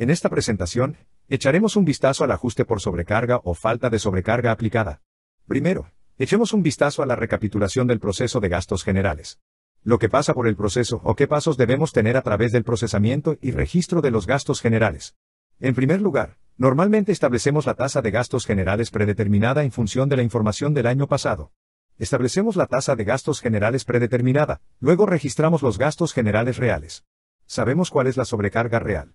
En esta presentación, echaremos un vistazo al ajuste por sobrecarga o falta de sobrecarga aplicada. Primero, echemos un vistazo a la recapitulación del proceso de gastos generales. Lo que pasa por el proceso o qué pasos debemos tener a través del procesamiento y registro de los gastos generales. En primer lugar, normalmente establecemos la tasa de gastos generales predeterminada en función de la información del año pasado establecemos la tasa de gastos generales predeterminada, luego registramos los gastos generales reales. Sabemos cuál es la sobrecarga real.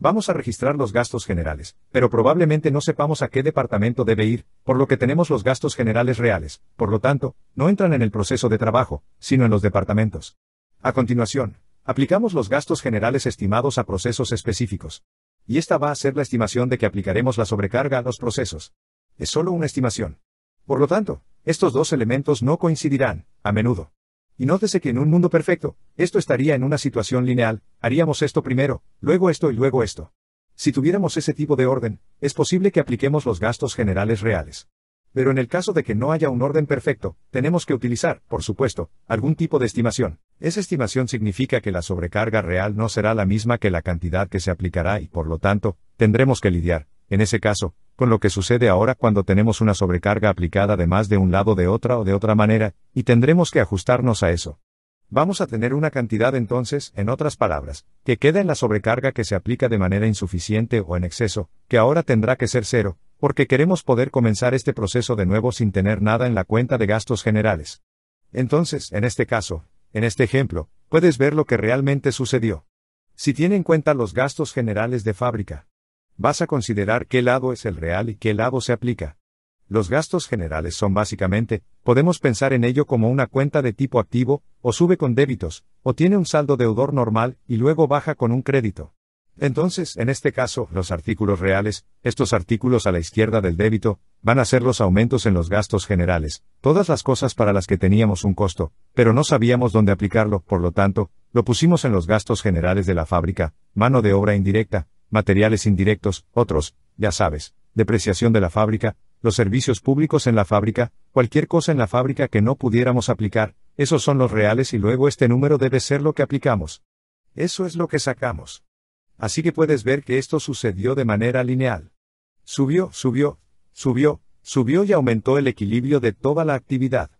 Vamos a registrar los gastos generales, pero probablemente no sepamos a qué departamento debe ir, por lo que tenemos los gastos generales reales, por lo tanto, no entran en el proceso de trabajo, sino en los departamentos. A continuación, aplicamos los gastos generales estimados a procesos específicos. Y esta va a ser la estimación de que aplicaremos la sobrecarga a los procesos. Es solo una estimación. Por lo tanto, estos dos elementos no coincidirán, a menudo. Y nótese que en un mundo perfecto, esto estaría en una situación lineal, haríamos esto primero, luego esto y luego esto. Si tuviéramos ese tipo de orden, es posible que apliquemos los gastos generales reales. Pero en el caso de que no haya un orden perfecto, tenemos que utilizar, por supuesto, algún tipo de estimación. Esa estimación significa que la sobrecarga real no será la misma que la cantidad que se aplicará y, por lo tanto, tendremos que lidiar, en ese caso, con lo que sucede ahora cuando tenemos una sobrecarga aplicada de más de un lado de otra o de otra manera, y tendremos que ajustarnos a eso. Vamos a tener una cantidad entonces, en otras palabras, que queda en la sobrecarga que se aplica de manera insuficiente o en exceso, que ahora tendrá que ser cero, porque queremos poder comenzar este proceso de nuevo sin tener nada en la cuenta de gastos generales. Entonces, en este caso, en este ejemplo, puedes ver lo que realmente sucedió. Si tiene en cuenta los gastos generales de fábrica, vas a considerar qué lado es el real y qué lado se aplica. Los gastos generales son básicamente, podemos pensar en ello como una cuenta de tipo activo, o sube con débitos, o tiene un saldo deudor normal y luego baja con un crédito. Entonces, en este caso, los artículos reales, estos artículos a la izquierda del débito, van a ser los aumentos en los gastos generales, todas las cosas para las que teníamos un costo, pero no sabíamos dónde aplicarlo, por lo tanto, lo pusimos en los gastos generales de la fábrica, mano de obra indirecta, materiales indirectos, otros, ya sabes, depreciación de la fábrica, los servicios públicos en la fábrica, cualquier cosa en la fábrica que no pudiéramos aplicar, esos son los reales y luego este número debe ser lo que aplicamos. Eso es lo que sacamos. Así que puedes ver que esto sucedió de manera lineal. Subió, subió, subió, subió y aumentó el equilibrio de toda la actividad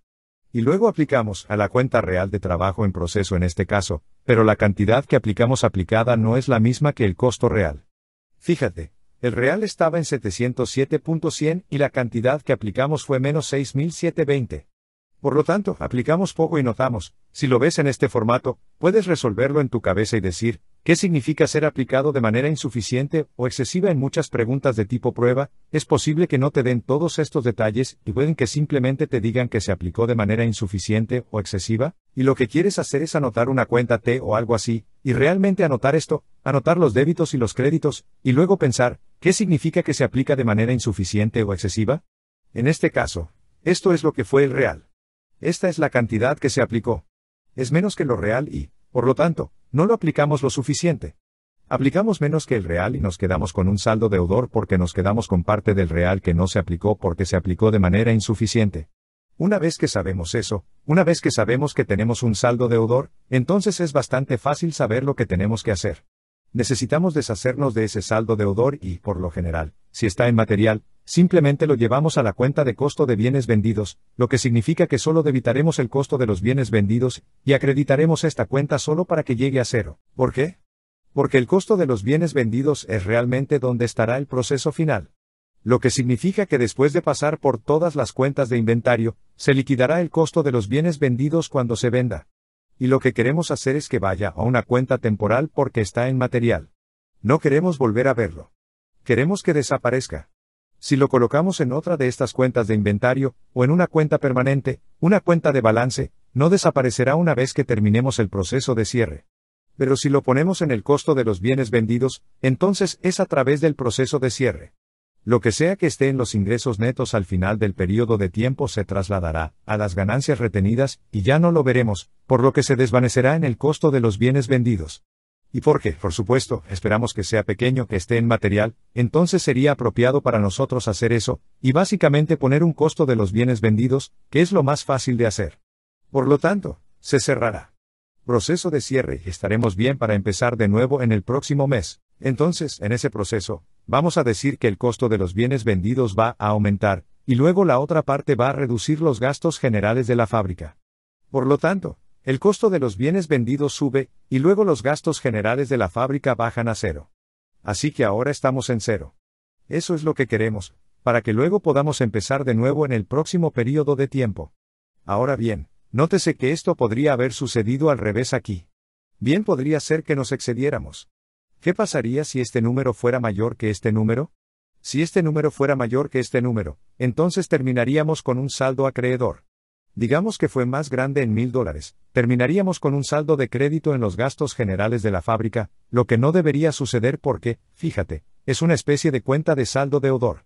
y luego aplicamos a la cuenta real de trabajo en proceso en este caso, pero la cantidad que aplicamos aplicada no es la misma que el costo real. Fíjate, el real estaba en 707.100 y la cantidad que aplicamos fue menos 6.720. Por lo tanto, aplicamos poco y notamos, si lo ves en este formato, puedes resolverlo en tu cabeza y decir, ¿Qué significa ser aplicado de manera insuficiente o excesiva en muchas preguntas de tipo prueba? Es posible que no te den todos estos detalles y pueden que simplemente te digan que se aplicó de manera insuficiente o excesiva, y lo que quieres hacer es anotar una cuenta T o algo así, y realmente anotar esto, anotar los débitos y los créditos, y luego pensar, ¿qué significa que se aplica de manera insuficiente o excesiva? En este caso, esto es lo que fue el real. Esta es la cantidad que se aplicó. Es menos que lo real y, por lo tanto, no lo aplicamos lo suficiente. Aplicamos menos que el real y nos quedamos con un saldo deudor porque nos quedamos con parte del real que no se aplicó porque se aplicó de manera insuficiente. Una vez que sabemos eso, una vez que sabemos que tenemos un saldo deudor, entonces es bastante fácil saber lo que tenemos que hacer. Necesitamos deshacernos de ese saldo de odor y, por lo general, si está en material, simplemente lo llevamos a la cuenta de costo de bienes vendidos, lo que significa que solo debitaremos el costo de los bienes vendidos, y acreditaremos esta cuenta solo para que llegue a cero. ¿Por qué? Porque el costo de los bienes vendidos es realmente donde estará el proceso final. Lo que significa que después de pasar por todas las cuentas de inventario, se liquidará el costo de los bienes vendidos cuando se venda y lo que queremos hacer es que vaya a una cuenta temporal porque está en material. No queremos volver a verlo. Queremos que desaparezca. Si lo colocamos en otra de estas cuentas de inventario, o en una cuenta permanente, una cuenta de balance, no desaparecerá una vez que terminemos el proceso de cierre. Pero si lo ponemos en el costo de los bienes vendidos, entonces es a través del proceso de cierre. Lo que sea que esté en los ingresos netos al final del periodo de tiempo se trasladará a las ganancias retenidas, y ya no lo veremos, por lo que se desvanecerá en el costo de los bienes vendidos. Y porque, por supuesto, esperamos que sea pequeño que esté en material, entonces sería apropiado para nosotros hacer eso, y básicamente poner un costo de los bienes vendidos, que es lo más fácil de hacer. Por lo tanto, se cerrará. Proceso de cierre y estaremos bien para empezar de nuevo en el próximo mes. Entonces, en ese proceso, Vamos a decir que el costo de los bienes vendidos va a aumentar, y luego la otra parte va a reducir los gastos generales de la fábrica. Por lo tanto, el costo de los bienes vendidos sube, y luego los gastos generales de la fábrica bajan a cero. Así que ahora estamos en cero. Eso es lo que queremos, para que luego podamos empezar de nuevo en el próximo período de tiempo. Ahora bien, nótese que esto podría haber sucedido al revés aquí. Bien podría ser que nos excediéramos. ¿Qué pasaría si este número fuera mayor que este número? Si este número fuera mayor que este número, entonces terminaríamos con un saldo acreedor. Digamos que fue más grande en mil dólares, terminaríamos con un saldo de crédito en los gastos generales de la fábrica, lo que no debería suceder porque, fíjate, es una especie de cuenta de saldo deudor.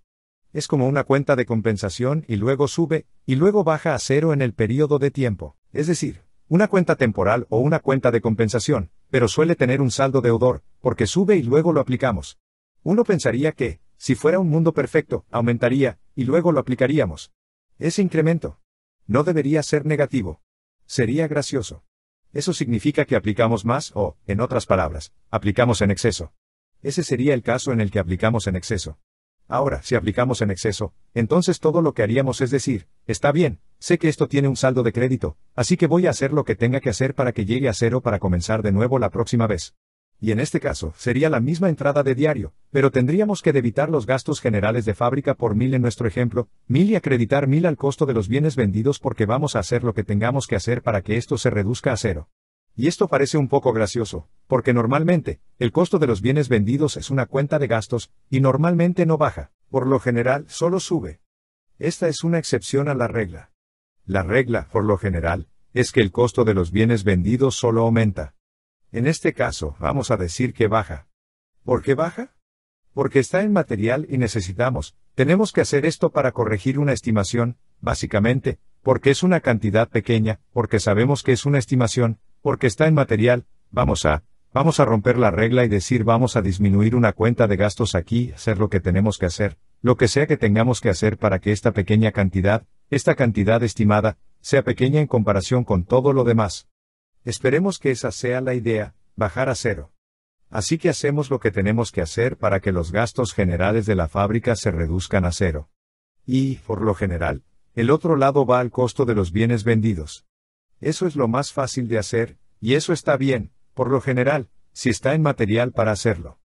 Es como una cuenta de compensación y luego sube, y luego baja a cero en el periodo de tiempo, es decir, una cuenta temporal o una cuenta de compensación, pero suele tener un saldo de odor, porque sube y luego lo aplicamos. Uno pensaría que, si fuera un mundo perfecto, aumentaría, y luego lo aplicaríamos. Ese incremento no debería ser negativo. Sería gracioso. Eso significa que aplicamos más o, en otras palabras, aplicamos en exceso. Ese sería el caso en el que aplicamos en exceso. Ahora, si aplicamos en exceso, entonces todo lo que haríamos es decir, Está bien, sé que esto tiene un saldo de crédito, así que voy a hacer lo que tenga que hacer para que llegue a cero para comenzar de nuevo la próxima vez. Y en este caso, sería la misma entrada de diario, pero tendríamos que debitar los gastos generales de fábrica por mil en nuestro ejemplo, mil y acreditar mil al costo de los bienes vendidos porque vamos a hacer lo que tengamos que hacer para que esto se reduzca a cero. Y esto parece un poco gracioso, porque normalmente, el costo de los bienes vendidos es una cuenta de gastos, y normalmente no baja, por lo general solo sube. Esta es una excepción a la regla. La regla, por lo general, es que el costo de los bienes vendidos solo aumenta. En este caso, vamos a decir que baja. ¿Por qué baja? Porque está en material y necesitamos, tenemos que hacer esto para corregir una estimación, básicamente, porque es una cantidad pequeña, porque sabemos que es una estimación, porque está en material, vamos a, vamos a romper la regla y decir vamos a disminuir una cuenta de gastos aquí, hacer lo que tenemos que hacer, lo que sea que tengamos que hacer para que esta pequeña cantidad, esta cantidad estimada, sea pequeña en comparación con todo lo demás. Esperemos que esa sea la idea, bajar a cero. Así que hacemos lo que tenemos que hacer para que los gastos generales de la fábrica se reduzcan a cero. Y, por lo general, el otro lado va al costo de los bienes vendidos. Eso es lo más fácil de hacer, y eso está bien, por lo general, si está en material para hacerlo.